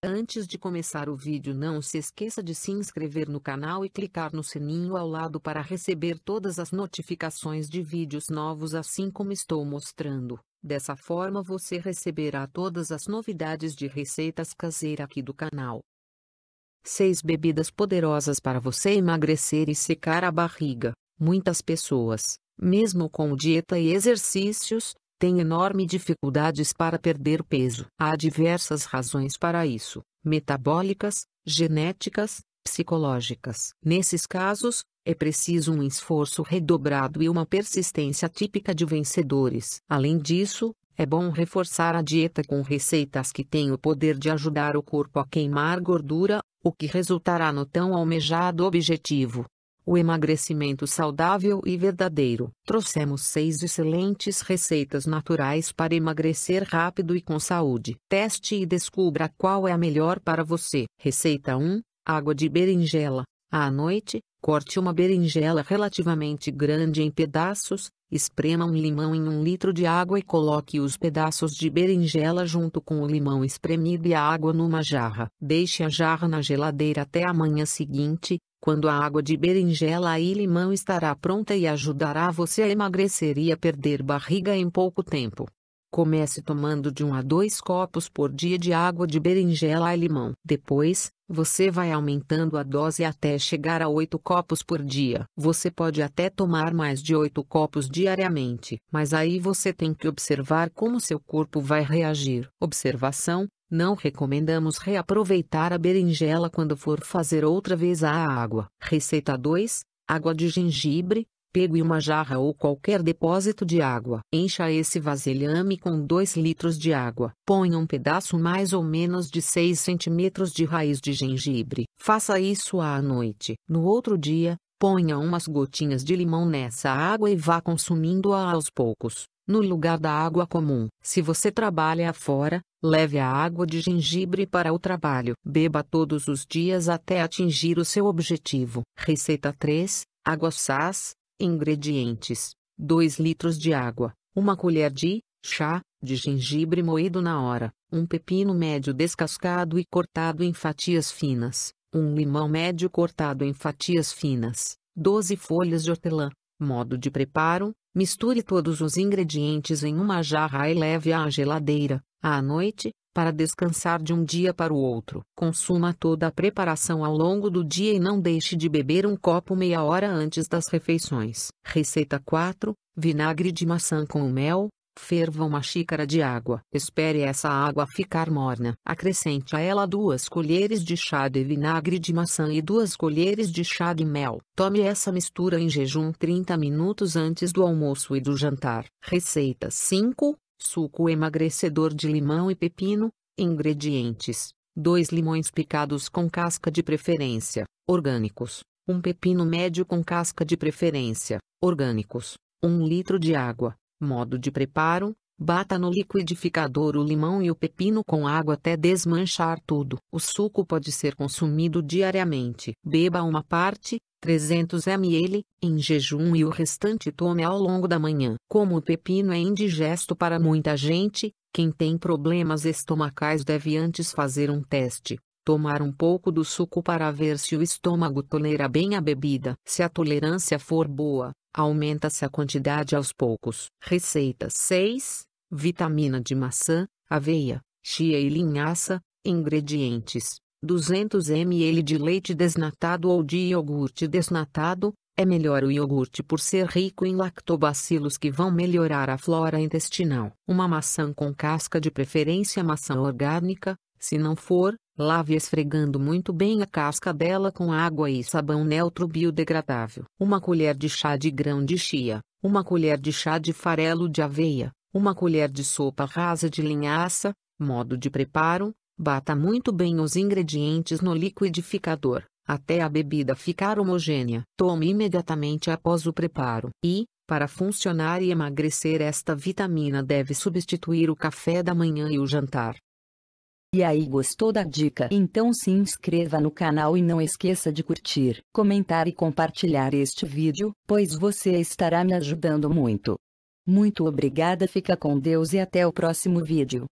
Antes de começar o vídeo não se esqueça de se inscrever no canal e clicar no sininho ao lado para receber todas as notificações de vídeos novos assim como estou mostrando. Dessa forma você receberá todas as novidades de receitas caseiras aqui do canal. 6 bebidas poderosas para você emagrecer e secar a barriga. Muitas pessoas, mesmo com dieta e exercícios, tem enorme dificuldades para perder peso. Há diversas razões para isso, metabólicas, genéticas, psicológicas. Nesses casos, é preciso um esforço redobrado e uma persistência típica de vencedores. Além disso, é bom reforçar a dieta com receitas que têm o poder de ajudar o corpo a queimar gordura, o que resultará no tão almejado objetivo o emagrecimento saudável e verdadeiro. Trouxemos seis excelentes receitas naturais para emagrecer rápido e com saúde. Teste e descubra qual é a melhor para você. Receita 1: Água de berinjela. À noite, corte uma berinjela relativamente grande em pedaços, Esprema um limão em um litro de água e coloque os pedaços de berinjela junto com o limão espremido e a água numa jarra. Deixe a jarra na geladeira até a manhã seguinte, quando a água de berinjela e limão estará pronta e ajudará você a emagrecer e a perder barriga em pouco tempo. Comece tomando de 1 a 2 copos por dia de água de berinjela e limão. Depois, você vai aumentando a dose até chegar a 8 copos por dia. Você pode até tomar mais de 8 copos diariamente, mas aí você tem que observar como seu corpo vai reagir. Observação: não recomendamos reaproveitar a berinjela quando for fazer outra vez a água. Receita 2: Água de gengibre, Pegue uma jarra ou qualquer depósito de água. Encha esse vasilhame com 2 litros de água. Ponha um pedaço mais ou menos de 6 centímetros de raiz de gengibre. Faça isso à noite. No outro dia, ponha umas gotinhas de limão nessa água e vá consumindo-a aos poucos, no lugar da água comum. Se você trabalha fora, leve a água de gengibre para o trabalho. Beba todos os dias até atingir o seu objetivo. Receita 3. Água sás Ingredientes: 2 litros de água, 1 colher de chá de gengibre moído na hora, um pepino médio descascado e cortado em fatias finas, um limão médio cortado em fatias finas, 12 folhas de hortelã. Modo de preparo: misture todos os ingredientes em uma jarra e leve à geladeira. À noite, para descansar de um dia para o outro. Consuma toda a preparação ao longo do dia e não deixe de beber um copo meia hora antes das refeições. Receita 4: Vinagre de maçã com mel. Ferva uma xícara de água. Espere essa água ficar morna. Acrescente a ela duas colheres de chá de vinagre de maçã e duas colheres de chá de mel. Tome essa mistura em jejum 30 minutos antes do almoço e do jantar. Receita 5 Suco emagrecedor de limão e pepino. Ingredientes: 2 limões picados com casca de preferência, orgânicos. 1 um pepino médio com casca de preferência, orgânicos. 1 um litro de água. Modo de preparo: Bata no liquidificador o limão e o pepino com água até desmanchar tudo. O suco pode ser consumido diariamente. Beba uma parte, 300 ml, em jejum e o restante tome ao longo da manhã. Como o pepino é indigesto para muita gente, quem tem problemas estomacais deve antes fazer um teste. Tomar um pouco do suco para ver se o estômago tolera bem a bebida. Se a tolerância for boa, aumenta-se a quantidade aos poucos. Receita 6: Vitamina de maçã, aveia, chia e linhaça. Ingredientes: 200 ml de leite desnatado ou de iogurte desnatado, é melhor o iogurte por ser rico em lactobacilos que vão melhorar a flora intestinal. Uma maçã com casca de preferência maçã orgânica, se não for, lave esfregando muito bem a casca dela com água e sabão neutro biodegradável. Uma colher de chá de grão de chia, uma colher de chá de farelo de aveia, uma colher de sopa rasa de linhaça, modo de preparo, Bata muito bem os ingredientes no liquidificador, até a bebida ficar homogênea. Tome imediatamente após o preparo. E, para funcionar e emagrecer, esta vitamina deve substituir o café da manhã e o jantar. E aí, gostou da dica? Então se inscreva no canal e não esqueça de curtir, comentar e compartilhar este vídeo, pois você estará me ajudando muito. Muito obrigada, fica com Deus e até o próximo vídeo.